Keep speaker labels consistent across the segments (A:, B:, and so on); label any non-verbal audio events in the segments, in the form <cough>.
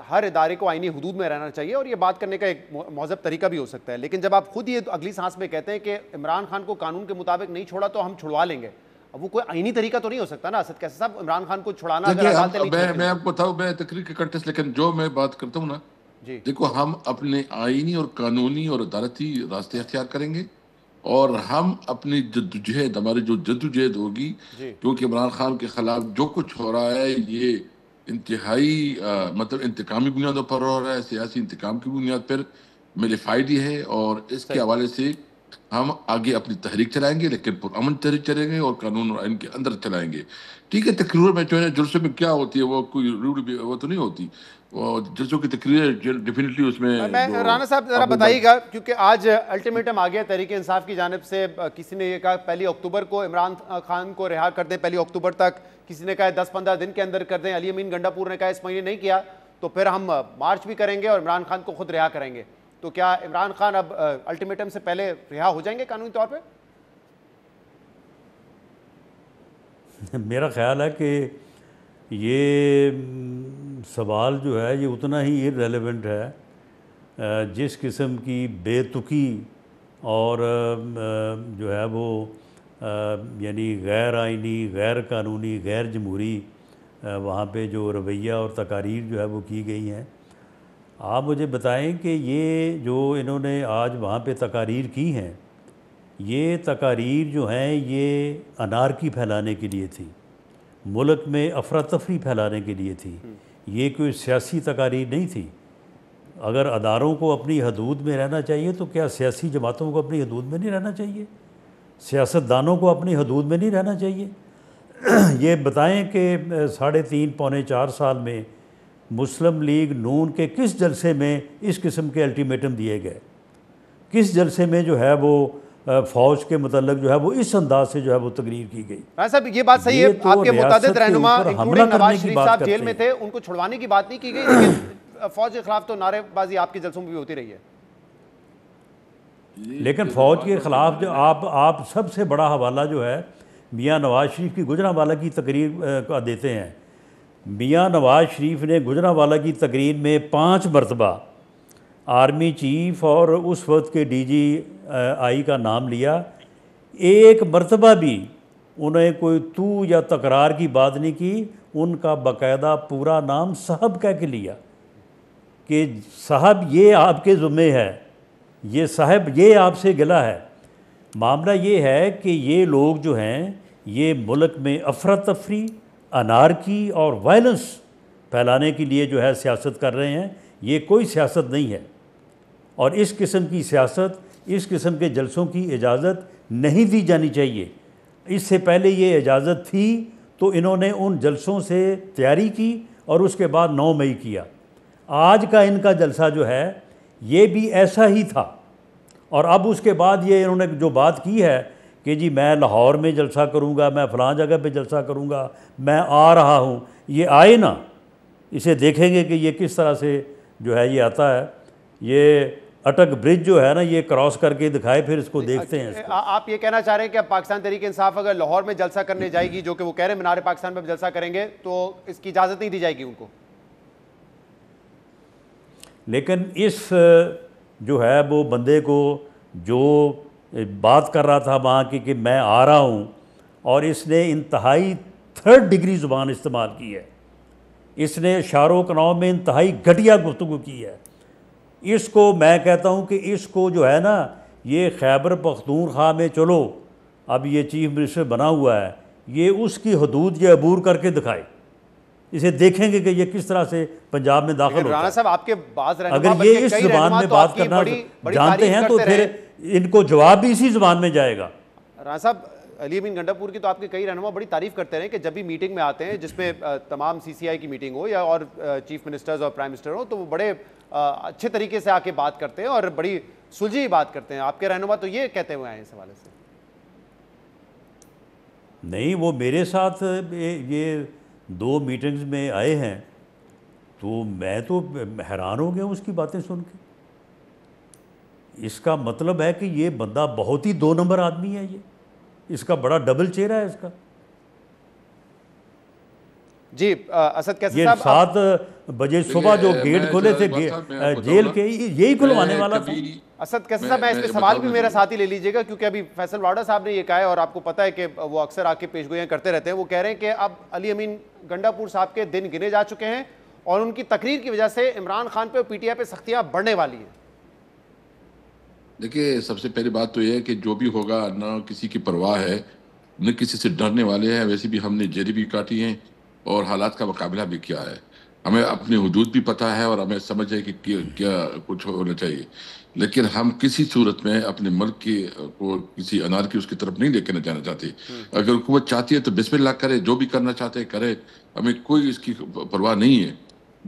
A: हर इदारे को आईनी हदूद में रहना चाहिए और ये बात करने का एक महजब तरीका भी हो सकता है लेकिन जब आप खुद ये अगली सांस में कहते हैं कि इमरान खान को कानून के मुताबिक नहीं छोड़ा तो हम छुड़वा लेंगे अब वो कोई आईनी तरीका तो नहीं हो सकता ना असद कैसे साहब इमरान खान को छुड़ाना
B: लेकिन जो मैं बात करता हूँ ना जी देखो हम अपने आईनी और कानूनी और अदालती रास्ते अख्तियार करेंगे और हम अपनी जद्दोजहद हमारी जो जदोजहद होगी क्योंकि इमरान खान के खिलाफ जो कुछ हो रहा है ये इंतहाई मतलब इंतकामी बुनियादों पर हो रहा है सियासी इंतकाम की बुनियाद पर मिलीफाइड ही है और इसके हवाले से हम आगे अपनी तहरीक चलाएंगे लेकिन पुरान तहरीक चलेंगे और कानून और आइन के अंदर चलाएंगे ठीक है तकरीर में जो है जुलसे में क्या होती है वो कोई रूल वो तो नहीं होती जुलसों की तकरीर डेफिनेटली उसमें राना साहब जरा बताइएगा
A: क्योंकि आज अल्टीमेटम आ गया तहरीक इंसाफ की जानब से किसी ने यह कहा पहली अक्टूबर को इमरान खान को रिहा कर दें पहली अक्टूबर तक किसी ने कहा दस पंद्रह दिन के अंदर कर दें अली अमीन गंडापुर ने कहा इस महीने नहीं किया तो फिर हम मार्च भी करेंगे और इमरान खान को खुद रिहा करेंगे तो क्या इमरान खान अब अल्टीमेटम से पहले रिहा हो जाएंगे कानूनी तौर पर
C: <laughs> मेरा ख्याल है कि ये हम्म, सवाल जो है ये उतना ही रेलिवेंट है जिस किस्म की बेतुकी और जो है वो यानी गैर आइनी गैर कानूनी गैर जमहूरी वहाँ पे जो रवैया और तकारीर जो है वो की गई हैं आप मुझे बताएं कि ये जो इन्होंने आज वहाँ पे तकारीर की हैं ये तकारीर जो हैं ये अनारकी फैलाने के लिए थी मुल्क में अफरा तफरी फैलाने के लिए थी हम्म। ये कोई सियासी तकारीर नहीं थी अगर अदारों को अपनी हदूद में रहना चाहिए तो क्या सियासी जमातों को अपनी हदूद में नहीं रहना चाहिए सियासतदानों को अपनी हदूद में नहीं रहना चाहिए <clears throat> ये बताएं कि साढ़े तीन पौने चार साल में मुस्लिम लीग नून के किस जलसे में इस किस्म के अल्टीमेटम दिए गए किस जलसे में जो है वो फौज के मतलब जो है वो इस अंदाज से जो है वो तकरीर की गई
A: साहब ये बात सही ये है तो आपके मुताद रहनुमा नवाज शरीफ साहब जेल में थे उनको छुड़वाने की बात नहीं की गई लेकिन फौज के खिलाफ तो नारेबाजी आपके जलसों में भी होती रही है
C: लेकिन तो फौज के तो खिलाफ जो आप आप सबसे बड़ा हवाला जो है मियाँ नवाज शरीफ की गुजरा वाला की तकरीर का देते हैं मियाँ नवाज शरीफ ने गुजरावाला की तकरीर में पाँच मरतबा आर्मी चीफ और उस वक्त के डीजी आई का नाम लिया एक मरतबा भी उन्हें कोई तू या तकरार की बात नहीं की उनका बकायदा पूरा नाम साहब कह के लिया कि साहब ये आपके ज़ुम्मे है ये साहब ये आपसे गिला है मामला ये है कि ये लोग जो हैं ये मुल्क में अफरा तफरी अनारकी और वायलेंस फैलाने के लिए जो है सियासत कर रहे हैं ये कोई सियासत नहीं है और इस किस्म की सियासत इस किस्म के जलसों की इजाज़त नहीं दी जानी चाहिए इससे पहले ये इजाज़त थी तो इन्होंने उन जलसों से तैयारी की और उसके बाद नौ मई किया आज का इनका जलसा जो है ये भी ऐसा ही था और अब उसके बाद ये इन्होंने जो बात की है कि जी मैं लाहौर में जलसा करूँगा मैं फलां जगह पे जलसा करूँगा मैं आ रहा हूँ ये आए ना इसे देखेंगे कि ये किस तरह से जो है ये आता है ये अटक ब्रिज जो है ना ये क्रॉस करके दिखाए फिर इसको देखते हैं इसको।
A: आ, आप ये कहना चाह रहे हैं कि अब पाकिस्तान तरीके इंसाफ अगर लाहौर में जलसा करने हम्म। जाएगी जो कि वो कह रहे हैं मीनार पाकिस्तान में जलसा करेंगे तो इसकी इजाज़त नहीं दी जाएगी उनको
C: लेकिन इस जो है वो बंदे को जो बात कर रहा था वहाँ की कि मैं आ रहा हूँ और इसने इंतहाई थर्ड डिग्री ज़ुबान इस्तेमाल की है इसने शाहरुख नाव में इंतहाई घटिया गुफ्तु की है इसको मैं कहता हूँ कि इसको जो है ना ये खैबर पख्तूनख्वा में चलो अब ये चीफ मिनिस्टर बना हुआ है ये उसकी हदूद ये अबूर करके दिखाए इसे देखेंगे कि ये किस तरह से पंजाब में दाखिल होता है।
A: आपके अगर ये इस जबान में तो बात करना बड़ी, तो बड़ी जानते हैं तो फिर
C: इनको जवाब भी इसी जबान में जाएगा
A: राणा साहब अली बिन गंडापुर की तो आपके कई रहनुमा बड़ी तारीफ करते रहे कि जब भी मीटिंग में आते हैं जिसमें तमाम सीसीआई की मीटिंग हो या और चीफ मिनिस्टर्स और प्राइम मिनिस्टर हो तो वो बड़े अच्छे तरीके से आके बात करते हैं और बड़ी सुलझी बात करते हैं आपके रहनुमा तो ये कहते हुए आए इस हवाले से
C: नहीं वो मेरे साथ ये दो मीटिंग्स में आए हैं तो मैं तो हैरान हो गया उसकी बातें सुन के इसका मतलब है कि ये बंदा बहुत ही दो नंबर आदमी है ये इसका बड़ा डबल चेहरा है इसका
A: जी असद कैसे साहब सात बजे सुबह जो गेट खोले थे जेल के यही खुलवाने वाला था असद कैसे साहब मैं इस पर सवाल भी मेरा साथ ही ले लीजिएगा क्योंकि अभी फैसल वाड़ा साहब ने ये कहा है और आपको पता है कि वो अक्सर आके पेशगोइयाँ करते रहते हैं वो कह रहे हैं कि अब अली अमीन गंडापुर साहब के दिन गिने जा चुके हैं और उनकी तकरीर की वजह से इमरान खान पे और पीटीआई पे सख्तियाँ बढ़ने वाली हैं
B: देखिए सबसे पहली बात तो यह है कि जो भी होगा ना किसी की परवाह है न किसी से डरने वाले हैं वैसे भी हमने जेरी भी काटी हैं और हालात का मुकाबला भी किया है हमें अपनी हदूद भी पता है और हमें समझ है कि क्या कुछ होना चाहिए लेकिन हम किसी सूरत में अपने मुल्क की को किसी अनार की उसकी तरफ नहीं लेकर जाना चाहते हम्म। अगर हुकूमत चाहती है तो बिस्मिल्लाह करे जो भी करना चाहते हैं करे हमें कोई इसकी परवाह नहीं है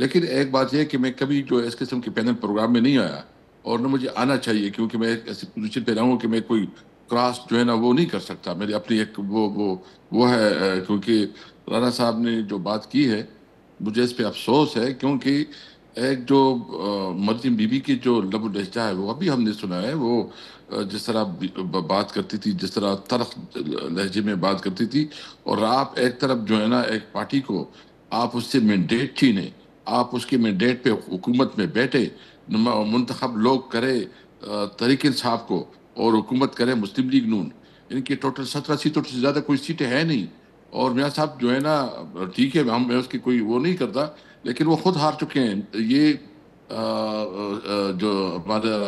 B: लेकिन एक बात यह है कि मैं कभी जो इस किस्म के पैनल प्रोग्राम में नहीं आया और ना मुझे आना चाहिए क्योंकि मैं ऐसी पोजिशन पे रहूँ कि मैं कोई क्रॉस जो है ना वो नहीं कर सकता मेरी अपनी एक वो वो वो है क्योंकि राणा साहब ने जो बात की है मुझे इस पर अफसोस है क्योंकि एक जो मरियम बीबी की जो लब लहजा है वो अभी हमने सुना है वो जिस तरह बात करती थी जिस तरह तरफ लहजे में बात करती थी और आप एक तरफ जो है ना एक पार्टी को आप उससे मैंडेट छीने आप उसके मैंडेट पे हुकूमत में बैठे मंतखब लोग करे तरीक साहब को और हुकूमत करे मुस्लिम लीग नून इनकी टोटल सत्रह सीटों से ज़्यादा कोई सीटें हैं नहीं और मियाँ साहब जो है ना ठीक है हम मैं उसकी कोई वो नहीं करता लेकिन वो खुद हार चुके हैं ये आ, आ, जो हमारा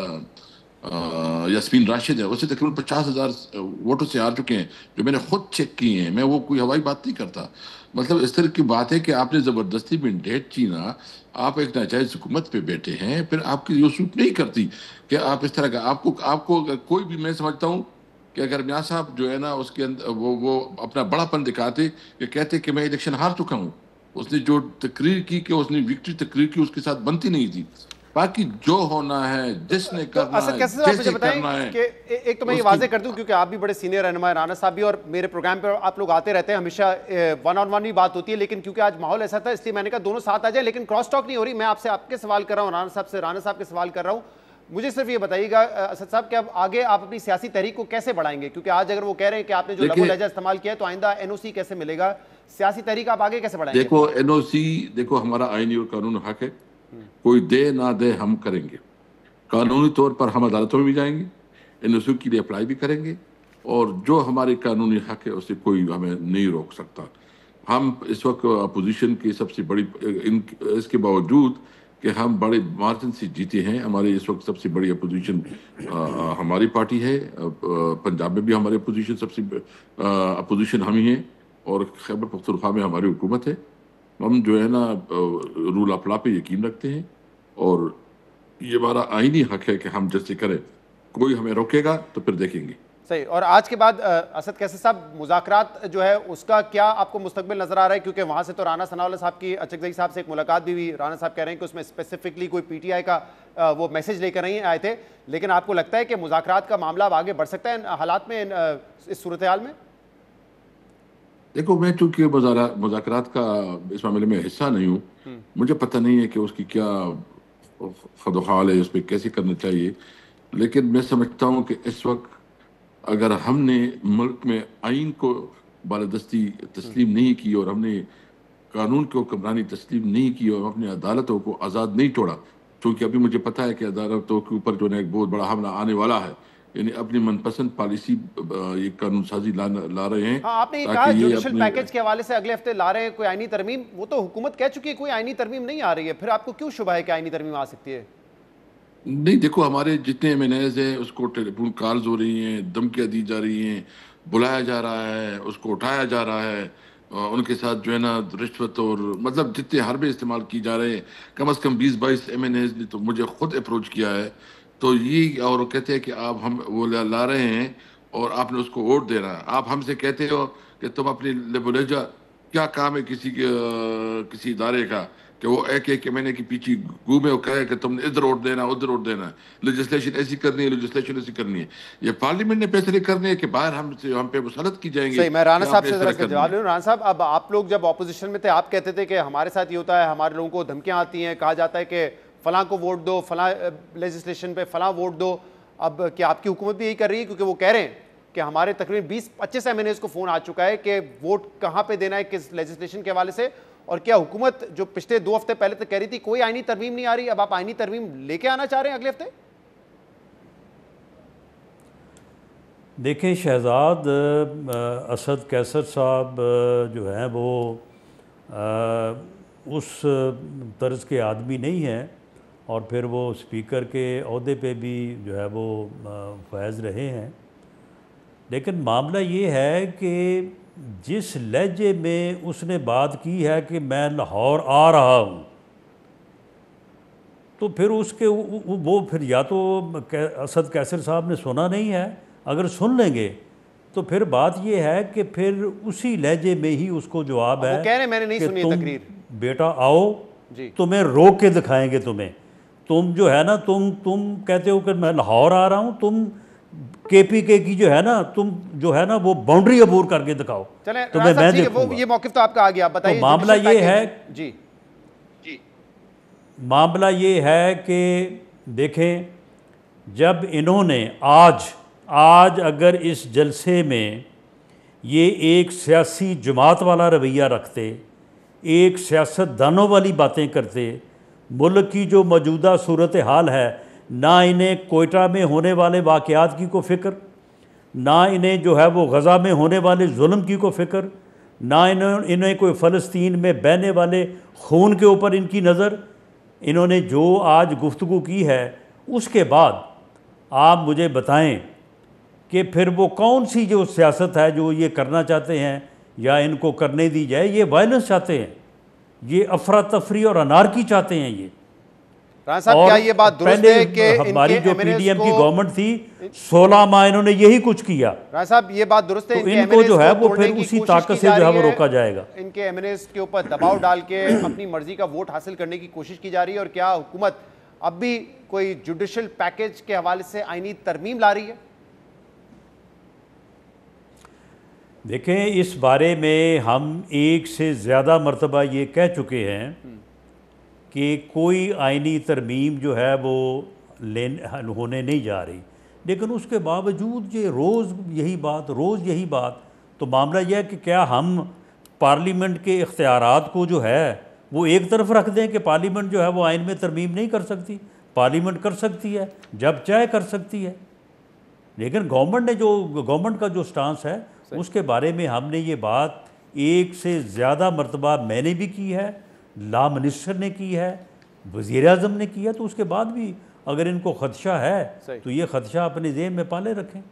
B: यासमीन राशिद है उसे तकरीबन पचास हज़ार वोटों से हार चुके हैं जो मैंने खुद चेक किए हैं मैं वो कोई हवाई बात नहीं करता मतलब इस तरह की बात है कि आपने ज़बरदस्ती में डेट छीना आप एक नाजायज़ हुकूमत पे बैठे हैं फिर आपकी यो सूट नहीं करती कि आप इस तरह का आपको आपको कोई भी मैं समझता हूँ कि अगर मियाँ साहब जो है ना उसके अंदर वो वो अपना बड़ापन दिखाते कि कहते कि मैं इलेक्शन हार चुका हूँ उसने जो तकरीर की कि उसने विक्ट्री तकरीर की उसके साथ बनती नहीं थी बाकी जो होना है जिसने तो करना तो है जैसे करना है
A: कि एक तो मैं ये वाजे कर दूं क्योंकि आप भी बड़े सीनियर रहनुमा राना साहब भी और मेरे प्रोग्राम पर आप लोग आते रहते हैं हमेशा वन ऑन वन भी बात होती है लेकिन क्योंकि आज माहौल ऐसा था इसलिए मैंने कहा दोनों साथ आ जाए लेकिन क्रॉस टॉक नहीं हो रही मैं आपसे आपके सवाल कर रहा हूँ राना साहब से राना साहब के सवाल कर रहा हूँ मुझे सिर्फ ये बताइएगा असद साहब कि अब आगे आप अपनी सियासी तहरीक को कैसे बढ़ाएंगे क्योंकि आज अगर वो कह रहे हैं कि आपने जो लहजा इस्तेमाल किया है तो आइंदा एनओसी कैसे मिलेगा सियासी तहरीक आप आगे कैसे बढ़ाएंगे देखो
B: एनओसी देखो हमारा आईनी और कानून हक है कोई दे ना दे हम करेंगे कानूनी तौर पर हम अदालतों में भी जाएंगे एन के लिए अप्लाई भी करेंगे और जो हमारे कानूनी हक है उसे कोई हमें नहीं रोक सकता हम इस वक्त अपोजिशन की सबसे बड़ी इन इसके बावजूद कि हम बड़े मार्जिन से जीते हैं हमारे इस वक्त सबसे बड़ी अपोजिशन हमारी पार्टी है पंजाब में भी हमारी अपोजिशन सबसे अपोजिशन हम ही हैं और खैबर पख्तरखा में हमारी हुकूमत है हम जो है ना रूल ऑफ लॉ पे यकीन रखते हैं और ये हमारा आइनी हक है कि हम जैसे करें कोई हमें रोकेगा तो फिर देखेंगे
A: सही और आज के बाद असद कैसे साहब मुजाकरात जो है उसका क्या आपको मुस्तबिल नजर आ रहा है क्योंकि वहाँ से तो राना सनावला साहब की अचकजई साहब से एक मुलाकात भी हुई राना साहब कह रहे हैं कि उसमें स्पेसिफिकली कोई पीटीआई का वो मैसेज लेकर नहीं आए थे लेकिन आपको लगता है कि मुजाकरात का मामला अब आगे बढ़ सकता है हालात में इस सूरत हाल में
B: देखो मैं चूंकि मुजाकर का इस मामले में हिस्सा नहीं हूँ मुझे पता नहीं है कि उसकी क्या खदोखाल है उसमें कैसे करना चाहिए लेकिन मैं समझता हूँ कि इस वक्त अगर हमने मुल्क में आइन को बालादस्ती तस्लीम नहीं की और हमने कानून को कमरानी तस्लीम नहीं की और अपने अदालतों को आज़ाद नहीं तोड़ा क्योंकि अभी मुझे पता है कि अदालतों के ऊपर जो है एक बहुत बड़ा हमला आने वाला है यानी अपनी मनपसंद पॉलिसी ये कानून साजी ला, ला रहे हैं हाँ, आपने कहा जुडिशल पैकेज
A: के हवाले से अगले हफ्ते ला रहे हैं कोई आईनी तरमीम वो तो हुकूमत कह चुकी है कोई आईनी तरमीम नहीं आ रही है फिर आपको क्यों शुभ है कि आईनी तरमीम आ सकती है
B: नहीं देखो हमारे जितने एम एन एज हैं उसको टेलीफोन कॉल्स हो रही हैं धमकियाँ दी जा रही हैं बुलाया जा रहा है उसको उठाया जा रहा है उनके साथ जो है ना रिश्वत और मतलब जितने हरबे इस्तेमाल की जा रहे हैं कम अज़ कम बीस बाईस एम एन एज ने तो मुझे खुद अप्रोच किया है तो ये और वो कहते हैं कि आप हम वो ला रहे हैं और आपने उसको वोट देना है आप हमसे कहते हो कि तुम अपनी लिबोलेजा क्या काम है किसी के किसी इदारे का कि वो एक एक महीने के पीछे घूमे और कहे कि तुमने इधर वोट देना उधर वोट देना लेजिस्लेशन ऐसी करनी है लेजिस्लेशन ऐसी करनी है ये पार्लियामेंट ने फैसले करने हैं कि बाहर हम हम पे मुसलत की जाएंगे सही, मैं राना साहब से जवाब
A: ले साहब अब आप लोग जब अपोजिशन में थे आप कहते थे कि हमारे साथ ये होता है हमारे लोगों को धमकियाँ आती हैं कहा जाता है कि फलां को वोट दो फलां लेजिस्लेशन पे फलां वोट दो अब क्या आपकी हुकूमत भी यही कर रही है क्योंकि वो कह रहे हैं कि हमारे तकरीबन 20-25 एम को फ़ोन आ चुका है कि वोट कहाँ पे देना है किस लेजिस्लेशन के हवाले से और क्या हुकूमत जो पिछले दो हफ्ते पहले तक तो कह रही थी कोई आइनी तरमीम नहीं आ रही अब आप आइनी तरमीम लेके आना चाह रहे हैं अगले हफ्ते
C: देखें शहजाद असद कैसर साहब जो हैं वो आ, उस तर्ज के आदमी नहीं हैं और फिर वो स्पीकर के अहदे पे भी जो है वो फैज़ रहे हैं लेकिन मामला ये है कि जिस लहजे में उसने बात की है कि मैं लाहौर आ रहा हूँ तो फिर उसके वो फिर या तो असद कैसर साहब ने सुना नहीं है अगर सुन लेंगे तो फिर बात ये है कि फिर उसी लहजे में ही उसको जवाब है कह रहे मैंने नहीं सुनी तकरीर बेटा आओ तुम्हें रोक के दिखाएंगे तुम्हें तुम जो है ना तुम तुम कहते हो कि मैं लाहौर आ रहा हूँ तुम केपीके की जो है ना तुम जो है ना वो बाउंड्री अबूर करके दिखाओ
A: तो मैं मैं वो ये मौके तो आपका आ गया बताइए तो मामला ये है जी जी
C: मामला ये है कि देखें जब इन्होंने आज आज अगर इस जलसे में ये एक सियासी जमात वाला रवैया रखते एक सियासतदानों वाली बातें करते मुल्क की जो मौजूदा सूरत हाल है ना इन्हें कोयटा में होने वाले वाक़ात की को फ़िक्र ना इन्हें जो है वो गज़ा में होने वाले जुल्म की को फ़िक्र ना इन्हें इन्हें कोई फ़लस्तीन में बहने वाले खून के ऊपर इनकी नज़र इन्होंने जो आज गुफ्तु की है उसके बाद आप मुझे बताएं कि फिर वो कौन सी जो सियासत है जो ये करना चाहते हैं या इनको करने दी जाए ये वायलेंस चाहते हैं ये अफरा तफरी और अनारकी चाहते हैं ये
A: क्या ये बात की गवर्नमेंट
C: थी 16 माह इन्होंने यही कुछ किया
A: ये बात दुरुस्त है तो इनको जो है वो फिर उसी ताकत से जो है वो रोका जाएगा इनके के ऊपर दबाव डाल के अपनी मर्जी का वोट हासिल करने की कोशिश की जा रही है और क्या हुकूमत अब भी कोई जुडिशल पैकेज के हवाले से आईनी तरमीम ला रही है
C: देखें इस बारे में हम एक से ज़्यादा मरतबा ये कह चुके हैं हम्म। कि कोई आइनी तरमीम जो है वो ले होने नहीं जा रही लेकिन उसके बावजूद ये रोज़ यही बात रोज़ यही बात तो मामला यह है कि क्या हम पार्लियामेंट के इख्तियार को जो है वो एक तरफ रख दें कि पार्लियामेंट जो है वो आइन में तरमीम नहीं कर सकती पार्लियामेंट कर सकती है जब चाहे कर सकती है लेकिन गवर्नमेंट ने जो गवर्नमेंट का जो स्टांस है उसके बारे में हमने ये बात एक से ज़्यादा मरतबा मैंने भी की है ला मिनिस्टर ने की है वज़ी अजम ने किया तो उसके बाद भी अगर इनको ख़दशा है तो ये ख़दशा अपने जेब में पाले रखें